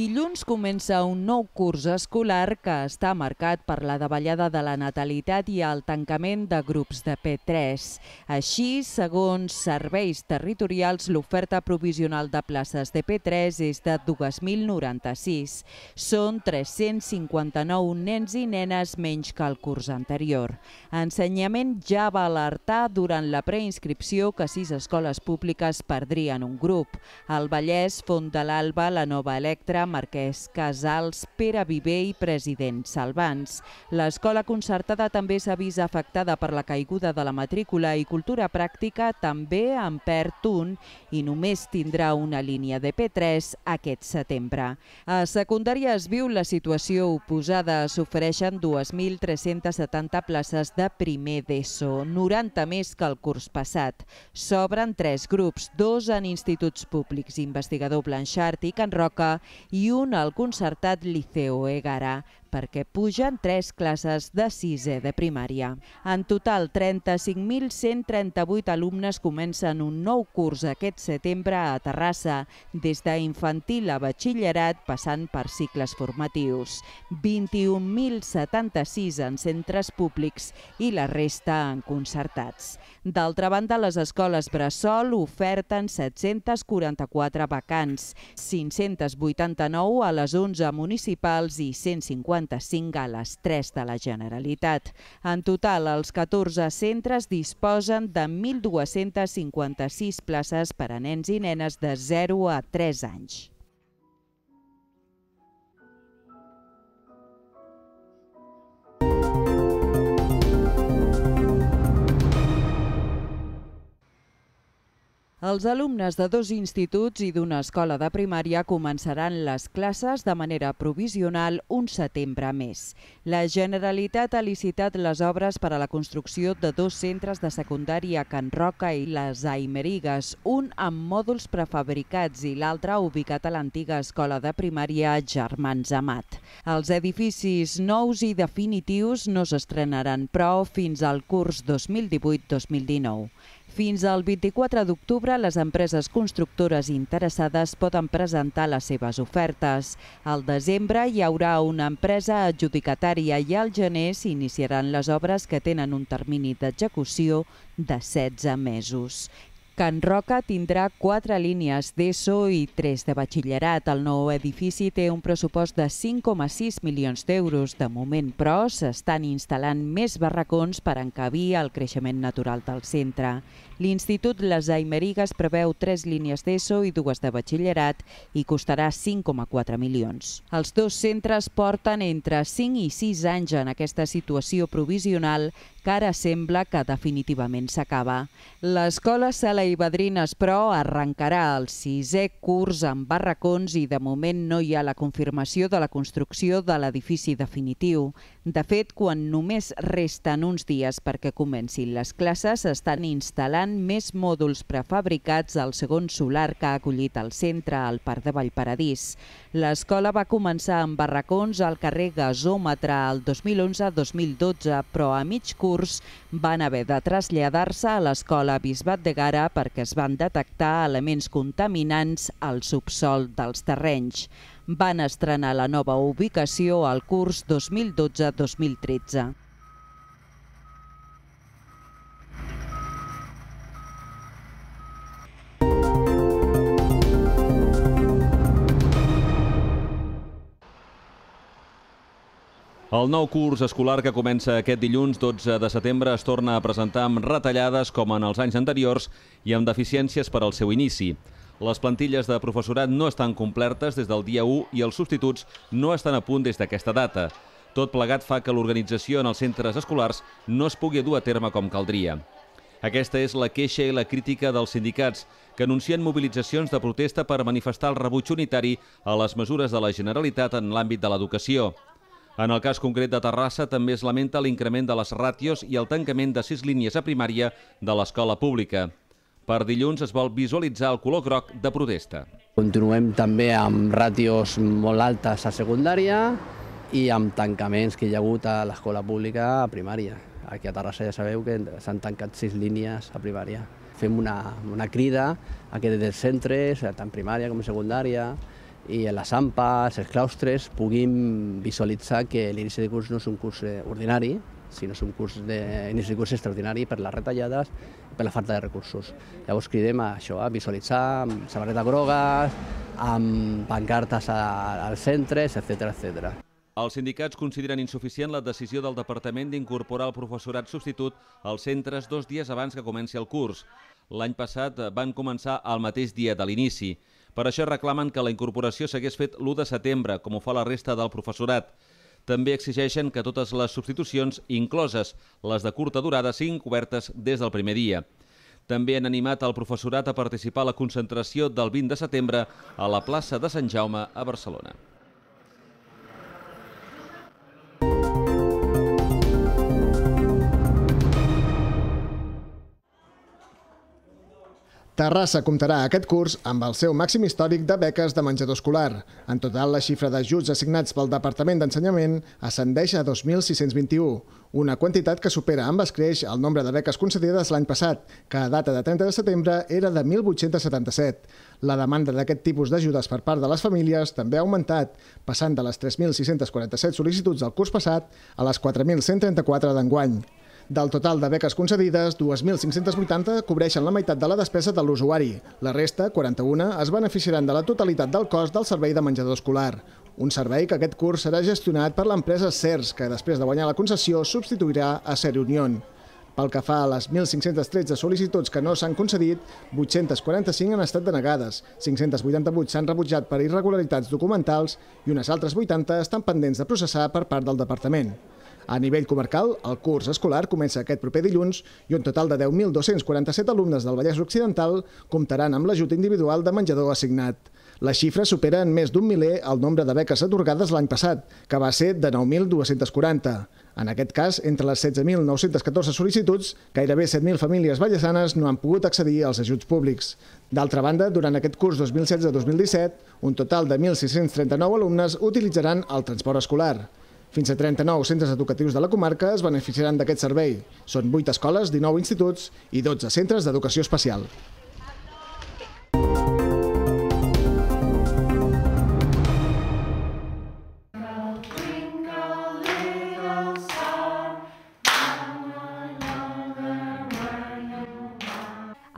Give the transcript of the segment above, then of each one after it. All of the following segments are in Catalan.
Dilluns comença un nou curs escolar que està marcat per la davallada de la natalitat i el tancament de grups de P3. Així, segons serveis territorials, l'oferta provisional de places de P3 és de 2.096. Són 359 nens i nenes menys que el curs anterior. Ensenyament ja va alertar durant la preinscripció que sis escoles públiques perdrien un grup. El Vallès, Font de l'Alba, la Nova Electra, Marquès, Casals, Pere Viver i President Salvans. L'escola concertada també s'ha vist afectada per la caiguda de la matrícula i cultura pràctica també en perd un i només tindrà una línia de P3 aquest setembre. A secundària es viu la situació oposada. S'ofereixen 2.370 places de primer d'ESO, 90 més que el curs passat. S'obren tres grups, dos en instituts públics, investigador Blanchard i Can Roca, i i un al concertat Liceu Egara perquè pugen tres classes de sisè de primària. En total, 35.138 alumnes comencen un nou curs aquest setembre a Terrassa, des d'infantil a batxillerat passant per cicles formatius. 21.076 en centres públics i la resta en concertats. D'altra banda, les escoles Bressol oferten 744 vacants, 589 a les 11 municipals i 150 55 a les 3 de la Generalitat. En total, els 14 centres disposen de 1.256 places per a nens i nenes de 0 a 3 anys. Els alumnes de dos instituts i d'una escola de primària començaran les classes de manera provisional un setembre més. La Generalitat ha licitat les obres per a la construcció de dos centres de secundària Can Roca i les Aimerigues, un amb mòduls prefabricats i l'altre ubicat a l'antiga escola de primària Germans Amat. Els edificis nous i definitius no s'estrenaran, però, fins al curs 2018-2019. Fins al 24 d'octubre, les empreses constructores interessades poden presentar les seves ofertes. Al desembre hi haurà una empresa adjudicatària i al gener s'iniciaran les obres que tenen un termini d'execució de 16 mesos. Can Roca tindrà quatre línies d'ESO i tres de batxillerat. El nou edifici té un pressupost de 5,6 milions d'euros. De moment, però, s'estan instal·lant més barracons per encabir el creixement natural del centre. L'Institut Les Aimerigues preveu tres línies d'ESO i dues de batxillerat i costarà 5,4 milions. Els dos centres porten entre 5 i 6 anys en aquesta situació provisional que ara sembla que definitivament s'acaba. L'escola Sala i Badrines, però, arrencarà el sisè curs amb barracons i de moment no hi ha la confirmació de la construcció de l'edifici definitiu. De fet, quan només resten uns dies perquè comencin les classes, estan instal·lant seran més mòduls prefabricats al segon solar que ha acollit el centre al Parc de Vallparadís. L'escola va començar amb barracons al carrer Gasòmetre el 2011-2012, però a mig curs van haver de traslladar-se a l'escola Bisbat de Gara perquè es van detectar elements contaminants al subsol dels terrenys. Van estrenar la nova ubicació al curs 2012-2013. El nou curs escolar que comença aquest dilluns 12 de setembre es torna a presentar amb retallades com en els anys anteriors i amb deficiències per al seu inici. Les plantilles de professorat no estan complertes des del dia 1 i els substituts no estan a punt des d'aquesta data. Tot plegat fa que l'organització en els centres escolars no es pugui dur a terme com caldria. Aquesta és la queixa i la crítica dels sindicats, que anuncien mobilitzacions de protesta per manifestar el rebuig unitari a les mesures de la Generalitat en l'àmbit de l'educació. En el cas concret de Terrassa també es lamenta l'increment de les ràtios i el tancament de sis línies a primària de l'escola pública. Per dilluns es vol visualitzar el color groc de protesta. Continuem també amb ràtios molt altes a secundària i amb tancaments que hi ha hagut a l'escola pública a primària. Aquí a Terrassa ja sabeu que s'han tancat sis línies a primària. Fem una, una crida a que des dels centres, tant primària com secundària, i a les AMPAs, els claustres, puguin visualitzar que l'inici de curs no és un curs eh, ordinari, sinó és un curs de, de curs extraordinari per les retallades i per la falta de recursos. Llavors cridem a això, a visualitzar amb samarreta groga, amb pancartes a, als centres, etc etc. Els sindicats consideren insuficient la decisió del departament d'incorporar el professorat substitut als centres dos dies abans que comenci el curs. L'any passat van començar al mateix dia de l'inici. Per això reclamen que la incorporació s'hagués fet l'1 de setembre, com ho fa la resta del professorat. També exigeixen que totes les substitucions, incloses les de curta durada, siguin cobertes des del primer dia. També han animat el professorat a participar a la concentració del 20 de setembre a la plaça de Sant Jaume a Barcelona. Terrassa comptarà aquest curs amb el seu màxim històric de beques de menjador escolar. En total, la xifra d'ajuts assignats pel Departament d'Ensenyament ascendeix a 2.621, una quantitat que supera amb escreix el nombre de beques concedides l'any passat, que a data de 30 de setembre era de 1.877. La demanda d'aquest tipus d'ajudes per part de les famílies també ha augmentat, passant de les 3.647 sol·licituds del curs passat a les 4.134 d'enguany. Del total de beques concedides, 2.580 cobreixen la meitat de la despesa de l'usuari. La resta, 41, es beneficiaran de la totalitat del cost del servei de menjador escolar. Un servei que aquest curs serà gestionat per l'empresa CERS, que després de guanyar la concessió substituirà a Ser Unión. Pel que fa a les 1.513 sol·licituds que no s'han concedit, 845 han estat denegades, 588 s'han rebutjat per irregularitats documentals i unes altres 80 estan pendents de processar per part del Departament. A nivell comarcal, el curs escolar comença aquest proper dilluns i un total de 10.247 alumnes del Vallès Occidental comptaran amb l'ajut individual de menjador assignat. La xifra supera en més d'un miler el nombre de beques atorgades l'any passat, que va ser de 9.240. En aquest cas, entre les 16.914 sol·licituds, gairebé 7.000 famílies ballesanes no han pogut accedir als ajuts públics. D'altra banda, durant aquest curs 2016-2017, un total de 1.639 alumnes utilitzaran el transport escolar. Fins a 39 centres educatius de la comarca es beneficiaran d'aquest servei. Són 8 escoles, 19 instituts i 12 centres d'educació especial.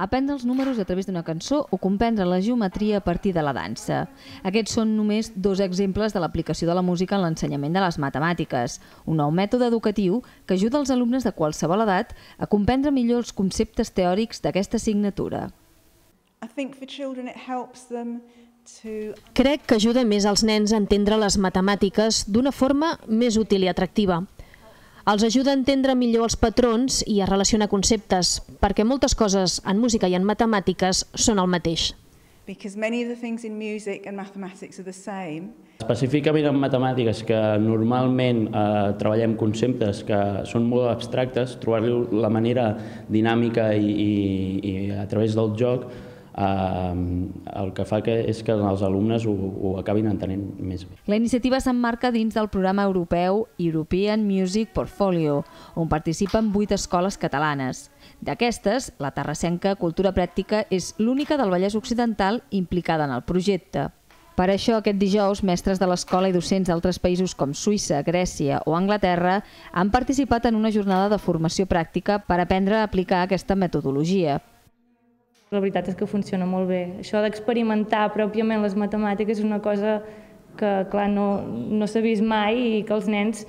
aprendre els números a través d'una cançó o comprendre la geometria a partir de la dansa. Aquests són només dos exemples de l'aplicació de la música en l'ensenyament de les matemàtiques, un nou mètode educatiu que ajuda els alumnes de qualsevol edat a comprendre millor els conceptes teòrics d'aquesta assignatura. I think for children it helps them Crec que ajuda més als nens a entendre les matemàtiques d'una forma més útil i atractiva els ajuda a entendre millor els patrons i a relacionar conceptes, perquè moltes coses en música i en matemàtiques són el mateix. Específicament en matemàtiques, que normalment eh, treballem conceptes que són molt abstractes, trobar-li la manera dinàmica i, i, i a través del joc eh, el que fa que és que els alumnes ho, ho acabin entenent més bé. La iniciativa s'emmarca dins del programa europeu European Music Portfolio, on participen vuit escoles catalanes. D'aquestes, la terrassenca Cultura Pràctica és l'única del Vallès Occidental implicada en el projecte. Per això, aquest dijous, mestres de l'escola i docents d'altres països com Suïssa, Grècia o Anglaterra han participat en una jornada de formació pràctica per aprendre a aplicar aquesta metodologia la veritat és que funciona molt bé. Això d'experimentar pròpiament les matemàtiques és una cosa que, clar, no, no s'ha vist mai i que els nens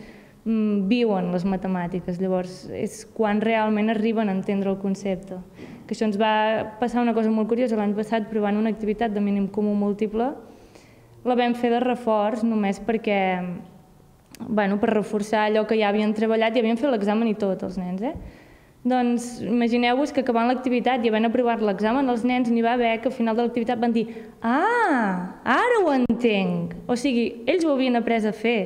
mm, viuen les matemàtiques. Llavors, és quan realment arriben a entendre el concepte. Que això ens va passar una cosa molt curiosa. L'any passat, provant una activitat de mínim comú múltiple, la vam fer de reforç només perquè bueno, per reforçar allò que ja havien treballat i havien fet l'examen i tot, els nens, eh? Doncs imagineu-vos que acabant l'activitat i havent aprovat l'examen, els nens n'hi va haver que al final de l'activitat van dir «Ah, ara ho entenc!» O sigui, ells ho havien après a fer,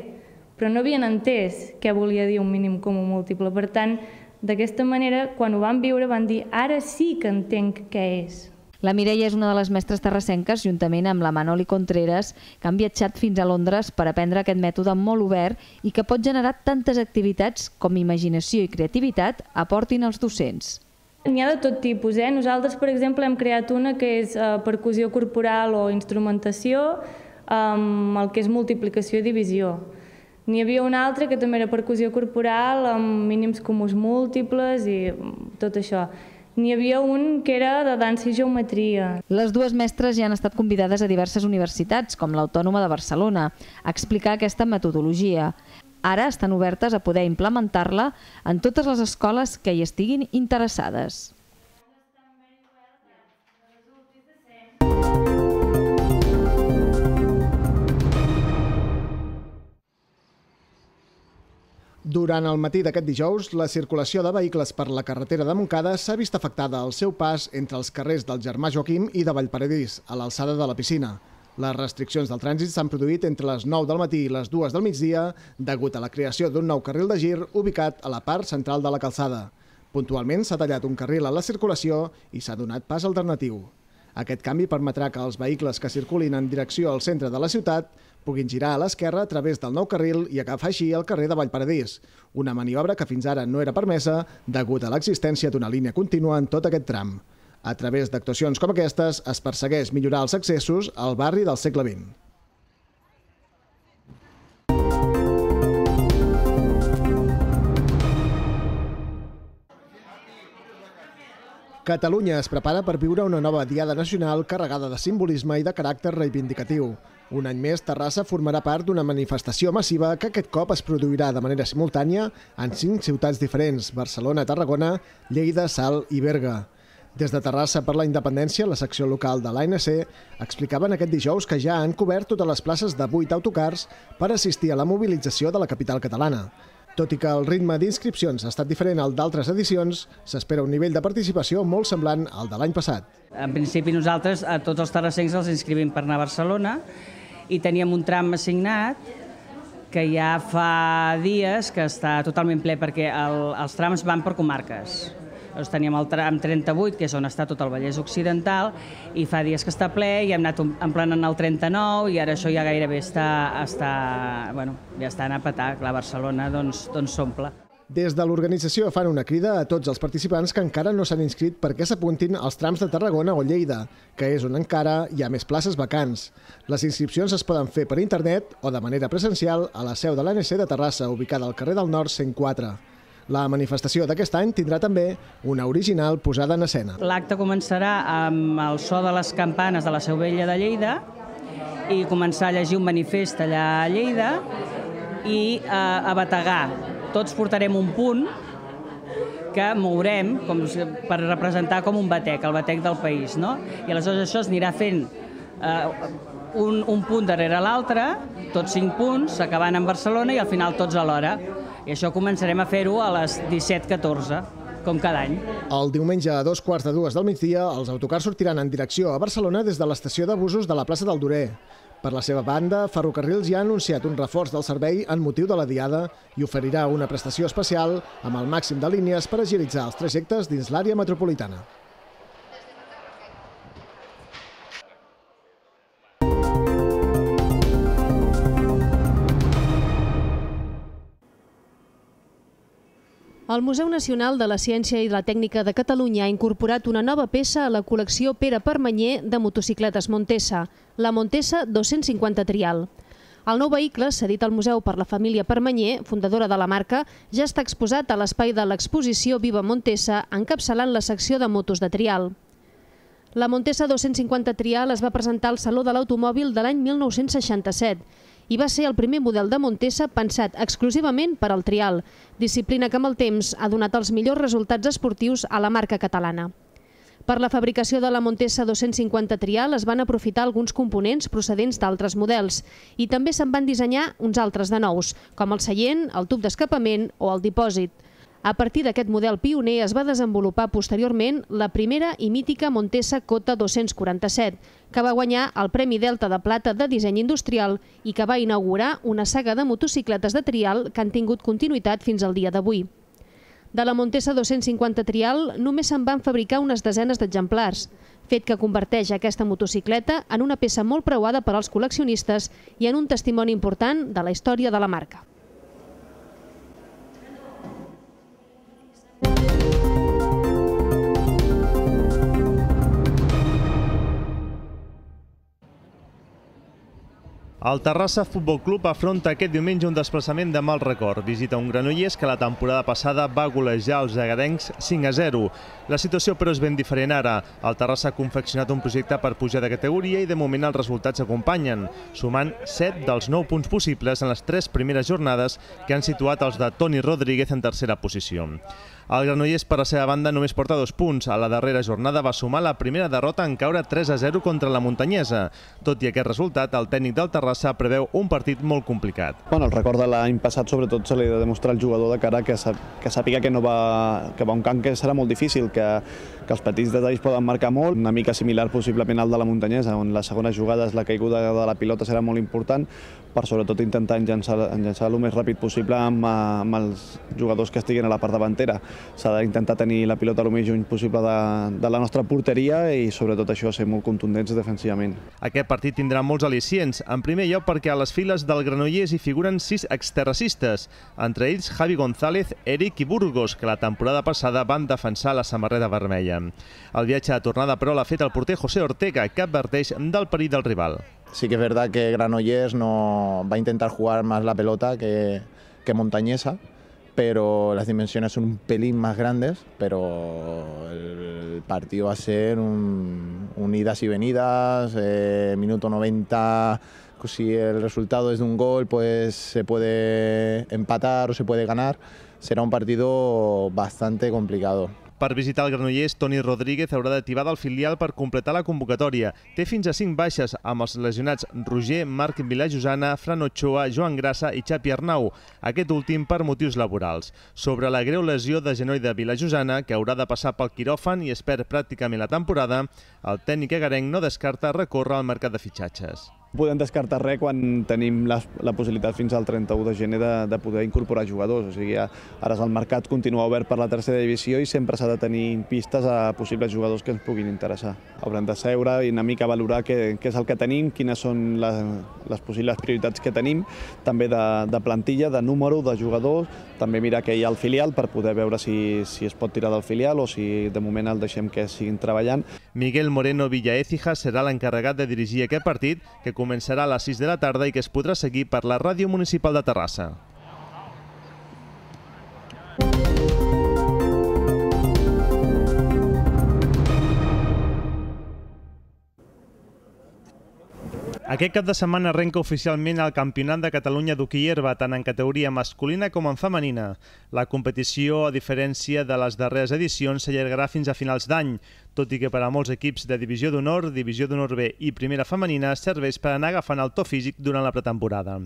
però no havien entès què volia dir un mínim comú múltiple. Per tant, d'aquesta manera, quan ho van viure, van dir «Ara sí que entenc què és». La Mireia és una de les mestres terrassenques, juntament amb la Manoli Contreras, que han viatjat fins a Londres per aprendre aquest mètode molt obert i que pot generar tantes activitats com imaginació i creativitat aportin als docents. N'hi ha de tot tipus. Eh? Nosaltres, per exemple, hem creat una que és eh, percussió corporal o instrumentació, amb el que és multiplicació i divisió. N'hi havia una altra que també era percussió corporal amb mínims comuns múltiples i mm, tot això. N'hi havia un que era de dansa i geometria. Les dues mestres ja han estat convidades a diverses universitats, com l'Autònoma de Barcelona, a explicar aquesta metodologia. Ara estan obertes a poder implementar-la en totes les escoles que hi estiguin interessades. Durant el matí d'aquest dijous, la circulació de vehicles per la carretera de Montcada s'ha vist afectada al seu pas entre els carrers del Germà Joaquim i de Vallparadís, a l'alçada de la piscina. Les restriccions del trànsit s'han produït entre les 9 del matí i les 2 del migdia degut a la creació d'un nou carril de gir ubicat a la part central de la calçada. Puntualment s'ha tallat un carril a la circulació i s'ha donat pas alternatiu. Aquest canvi permetrà que els vehicles que circulin en direcció al centre de la ciutat puguin girar a l'esquerra a través del nou carril i agafar així el carrer de Vallparadís, una maniobra que fins ara no era permesa degut a l'existència d'una línia contínua en tot aquest tram. A través d'actuacions com aquestes es persegueix millorar els accessos al barri del segle XX. Catalunya es prepara per viure una nova Diada Nacional carregada de simbolisme i de caràcter reivindicatiu. Un any més, Terrassa formarà part d'una manifestació massiva que aquest cop es produirà de manera simultània en cinc ciutats diferents, Barcelona, Tarragona, Lleida, Salt i Berga. Des de Terrassa per la Independència, la secció local de l'ANC, explicaven aquest dijous que ja han cobert totes les places de vuit autocars per assistir a la mobilització de la capital catalana. Tot i que el ritme d'inscripcions ha estat diferent al d'altres edicions, s'espera un nivell de participació molt semblant al de l'any passat. En principi nosaltres a tots els terrassencs els inscrivim per anar a Barcelona i teníem un tram assignat que ja fa dies que està totalment ple perquè el, els trams van per comarques. Llavors teníem el tram 38, que és on està tot el Vallès Occidental, i fa dies que està ple, i hem anat emplenant el 39, i ara això ja gairebé està, està, bueno, ja està anant a petar, la Barcelona doncs, doncs s'omple. Doncs des de l'organització fan una crida a tots els participants que encara no s'han inscrit perquè s'apuntin als trams de Tarragona o Lleida, que és on encara hi ha més places vacants. Les inscripcions es poden fer per internet o de manera presencial a la seu de l'ANC de Terrassa, ubicada al carrer del Nord 104. La manifestació d'aquest any tindrà també una original posada en escena. L'acte començarà amb el so de les campanes de la Seu Vella de Lleida i començar a llegir un manifest allà a Lleida i eh, a bategar. Tots portarem un punt que mourem com, per representar com un batec, el batec del país. No? I aleshores això es anirà fent eh, un, un punt darrere l'altre, tots cinc punts, acabant en Barcelona i al final tots a l'hora. I això començarem a fer-ho a les 17.14 com cada any. El diumenge a dos quarts de dues del migdia, els autocars sortiran en direcció a Barcelona des de l'estació d'abusos de la plaça del Duré. Per la seva banda, Ferrocarrils ja ha anunciat un reforç del servei en motiu de la diada i oferirà una prestació especial amb el màxim de línies per agilitzar els trajectes dins l'àrea metropolitana. El Museu Nacional de la Ciència i la Tècnica de Catalunya ha incorporat una nova peça a la col·lecció Pere Permanyer de motocicletes Montesa, la Montesa 250 Trial. El nou vehicle, cedit al museu per la família Permanyer, fundadora de la marca, ja està exposat a l'espai de l'exposició Viva Montesa, encapçalant la secció de motos de trial. La Montesa 250 Trial es va presentar al Saló de l'Automòbil de l'any 1967 i va ser el primer model de Montesa pensat exclusivament per al trial, disciplina que amb el temps ha donat els millors resultats esportius a la marca catalana. Per la fabricació de la Montesa 250 Trial es van aprofitar alguns components procedents d'altres models i també se'n van dissenyar uns altres de nous, com el seient, el tub d'escapament o el dipòsit. A partir d'aquest model pioner es va desenvolupar posteriorment la primera i mítica Montesa Cota 247, que va guanyar el Premi Delta de Plata de Disseny Industrial i que va inaugurar una saga de motocicletes de trial que han tingut continuïtat fins al dia d'avui. De la Montesa 250 Trial només se'n van fabricar unes desenes d'exemplars, fet que converteix aquesta motocicleta en una peça molt preuada per als col·leccionistes i en un testimoni important de la història de la marca. El Terrassa Futbol Club afronta aquest diumenge un desplaçament de mal record. Visita un Granollers que la temporada passada va golejar els agadencs 5 a 0. La situació però és ben diferent ara. El Terrassa ha confeccionat un projecte per pujar de categoria i de moment els resultats acompanyen, sumant 7 dels 9 punts possibles en les 3 primeres jornades que han situat els de Toni Rodríguez en tercera posició. El Granollers, per la seva banda, només porta dos punts. A la darrera jornada va sumar la primera derrota en caure 3 a 0 contra la Montanyesa. Tot i aquest resultat, el tècnic del Terrassa preveu un partit molt complicat. Bueno, el record de l'any passat, sobretot, se li ha de demostrar al jugador de cara que, que sàpiga que, no va, que va un camp que serà molt difícil, que que els petits detalls poden marcar molt, una mica similar possiblement al de la muntanyesa, on la segona jugada és la caiguda de la pilota serà molt important, per sobretot intentar enllançar, enllançar el més ràpid possible amb, eh, amb els jugadors que estiguin a la part davantera. S'ha d'intentar tenir la pilota el més juny possible de, de la nostra porteria i sobretot això ser molt contundents defensivament. Aquest partit tindrà molts al·licients, en primer lloc perquè a les files del Granollers hi figuren sis exterracistes, entre ells Javi González, Eric i Burgos, que la temporada passada van defensar la samarreta vermella. El viatge la tornada, pero la fet el porter José Ortega, que adverteix del perill del rival. Sí que es verdad que Granollers no va a intentar jugar más la pelota que, Montañesa, pero las dimensiones son un pelín más grandes, pero el partido va a ser un, y venidas, eh, minuto 90, si el resultado es de un gol, pues se puede empatar o se puede ganar. Será un partido bastante complicado. Per visitar el Granollers, Toni Rodríguez haurà d'activar del filial per completar la convocatòria. Té fins a 5 baixes, amb els lesionats Roger, Marc Vilajosana, Fran Ochoa, Joan Grassa i Xapi Arnau, aquest últim per motius laborals. Sobre la greu lesió de genoll de Vilajosana, que haurà de passar pel quiròfan i es perd pràcticament la temporada, el tècnic agarenc no descarta recórrer al mercat de fitxatges podem descartar res quan tenim la, la possibilitat fins al 31 de gener de, de poder incorporar jugadors. O sigui, ara el mercat continua obert per la tercera divisió i sempre s'ha de tenir pistes a possibles jugadors que ens puguin interessar. Haurem de seure i una mica valorar què, què és el que tenim, quines són les, les possibles prioritats que tenim, també de, de plantilla, de número, de jugadors, també mirar què hi ha al filial per poder veure si, si es pot tirar del filial o si de moment el deixem que siguin treballant. Miguel Moreno Villaécija serà l'encarregat de dirigir aquest partit, que començarà a les 6 de la tarda i que es podrà seguir per la Ràdio Municipal de Terrassa. Aquest cap de setmana arrenca oficialment el Campionat de Catalunya d'Hockey Herba, tant en categoria masculina com en femenina. La competició, a diferència de les darreres edicions, s'allargarà fins a finals d'any, tot i que per a molts equips de Divisió d'Honor, Divisió d'Honor B i Primera Femenina serveix per anar agafant el to físic durant la pretemporada.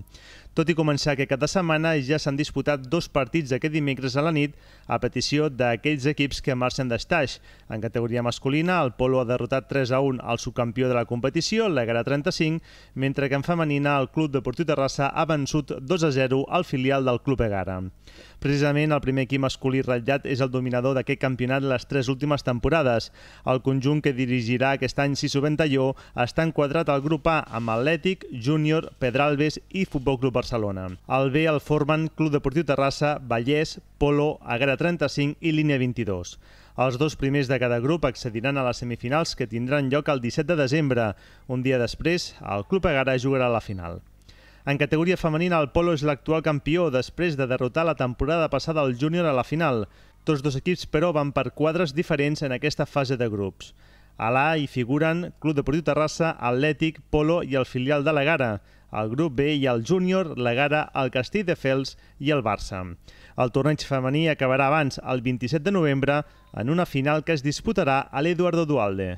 Tot i començar que cada setmana, ja s'han disputat dos partits aquest dimecres a la nit a petició d'aquells equips que marxen d'estaix. En categoria masculina, el Polo ha derrotat 3 a 1 al subcampió de la competició, la Gara 35, mentre que en femenina el Club Deportiu Terrassa ha vençut 2 a 0 al filial del Club Egara. Precisament el primer equip masculí ratllat és el dominador d'aquest campionat les tres últimes temporades. El conjunt que dirigirà aquest any Siso Ventalló està enquadrat al grup A amb Atlètic, Júnior, Pedralbes i Futbol Club Barcelona. El B el formen Club Deportiu Terrassa, Vallès, Polo, Agra 35 i Línia 22. Els dos primers de cada grup accediran a les semifinals que tindran lloc el 17 de desembre. Un dia després, el Club Agara jugarà a la final. En categoria femenina, el Polo és l'actual campió després de derrotar la temporada passada el Júnior a la final. Tots dos equips, però, van per quadres diferents en aquesta fase de grups. A l'A hi figuren Club Deportiu Terrassa, Atlètic, Polo i el filial de la Gara. Al grup B hi ha el Júnior, la Gara, el Castell de Fels i el Barça. El torneig femení acabarà abans, el 27 de novembre, en una final que es disputarà a l'Eduardo Dualde.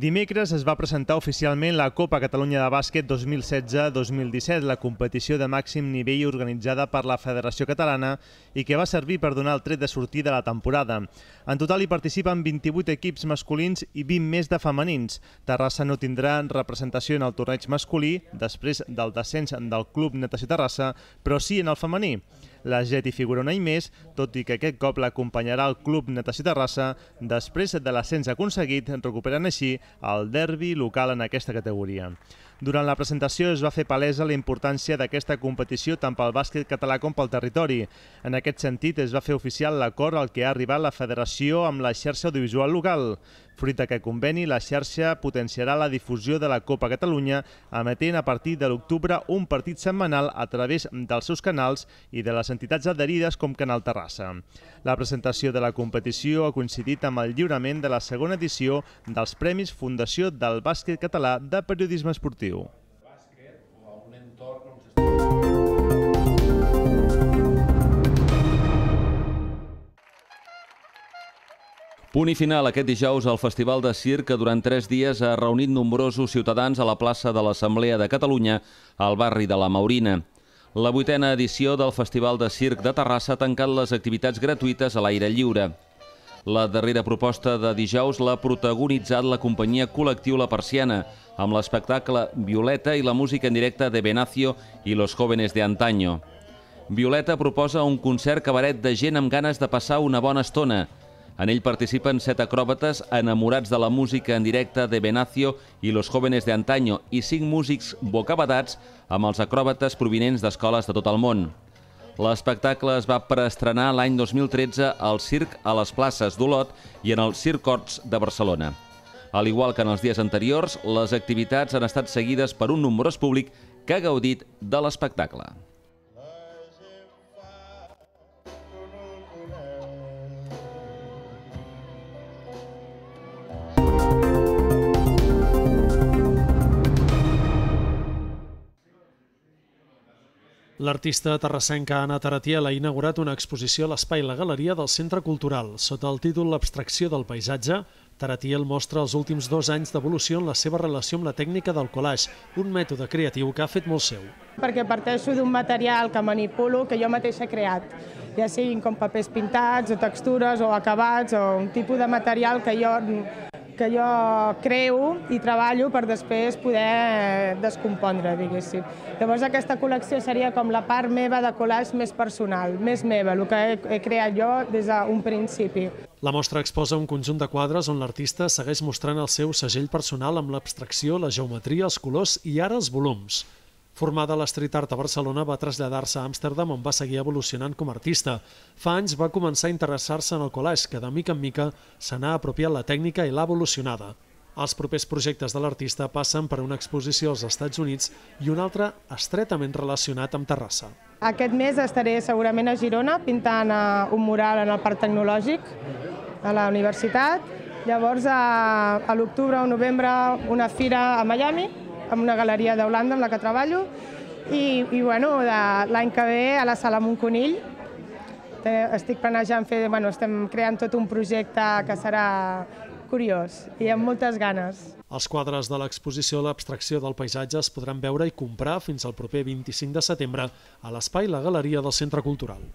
Dimecres es va presentar oficialment la Copa Catalunya de Bàsquet 2016-2017, la competició de màxim nivell organitzada per la Federació Catalana i que va servir per donar el tret de sortida a la temporada. En total hi participen 28 equips masculins i 20 més de femenins. Terrassa no tindrà representació en el torneig masculí després del descens del Club Natació Terrassa, però sí en el femení la JET figura Figurona any més, tot i que aquest cop l'acompanyarà el Club Natació Terrassa després de l'ascens aconseguit, recuperant així el derbi local en aquesta categoria. Durant la presentació es va fer palesa la importància d'aquesta competició tant pel bàsquet català com pel territori. En aquest sentit, es va fer oficial l'acord al que ha arribat la federació amb la xarxa audiovisual local. Fruit d'aquest conveni, la xarxa potenciarà la difusió de la Copa Catalunya, emetent a partir de l'octubre un partit setmanal a través dels seus canals i de les entitats adherides com Canal Terrassa. La presentació de la competició ha coincidit amb el lliurament de la segona edició dels Premis Fundació del Bàsquet Català de Periodisme Esportiu esportiu. Punt i final aquest dijous al Festival de Circ que durant tres dies ha reunit nombrosos ciutadans a la plaça de l'Assemblea de Catalunya al barri de la Maurina. La vuitena edició del Festival de Circ de Terrassa ha tancat les activitats gratuïtes a l'aire lliure. La darrera proposta de dijous l'ha protagonitzat la companyia col·lectiu La Persiana, amb l'espectacle Violeta i la música en directe de Benacio i Los Jóvenes de Antaño. Violeta proposa un concert cabaret de gent amb ganes de passar una bona estona. En ell participen set acròbates enamorats de la música en directe de Benacio i Los Jóvenes de Antaño i cinc músics bocabadats amb els acròbates provinents d'escoles de tot el món. L'espectacle es va preestrenar l'any 2013 al Circ a les places d'Olot i en el Circ Corts de Barcelona. Al igual que en els dies anteriors, les activitats han estat seguides per un nombrós públic que ha gaudit de l'espectacle. L'artista terrassenca Anna Taratiel ha inaugurat una exposició a l'espai La Galeria del Centre Cultural. Sota el títol L'abstracció del paisatge, Taratiel mostra els últims dos anys d'evolució en la seva relació amb la tècnica del collage, un mètode creatiu que ha fet molt seu. Perquè parteixo d'un material que manipulo, que jo mateixa he creat, ja siguin com papers pintats, o textures, o acabats, o un tipus de material que jo que jo creo i treballo per després poder descompondre, diguéssim. Llavors aquesta col·lecció seria com la part meva de collage més personal, més meva, el que he, he creat jo des d'un principi. La mostra exposa un conjunt de quadres on l'artista segueix mostrant el seu segell personal amb l'abstracció, la geometria, els colors i ara els volums. Formada a l'Street Art a Barcelona, va traslladar-se a Amsterdam on va seguir evolucionant com a artista. Fa anys va començar a interessar-se en el collage, que de mica en mica se n'ha apropiat la tècnica i l'ha evolucionada. Els propers projectes de l'artista passen per una exposició als Estats Units i un altre estretament relacionat amb Terrassa. Aquest mes estaré segurament a Girona pintant eh, un mural en el parc tecnològic a la universitat. Llavors, a, a l'octubre o novembre, una fira a Miami, amb una galeria d'Holanda amb la que treballo, i, i bueno, l'any que ve a la Sala Montconill estic planejant fer, bueno, estem creant tot un projecte que serà curiós i amb moltes ganes. Els quadres de l'exposició L'abstracció del paisatge es podran veure i comprar fins al proper 25 de setembre a l'espai La Galeria del Centre Cultural.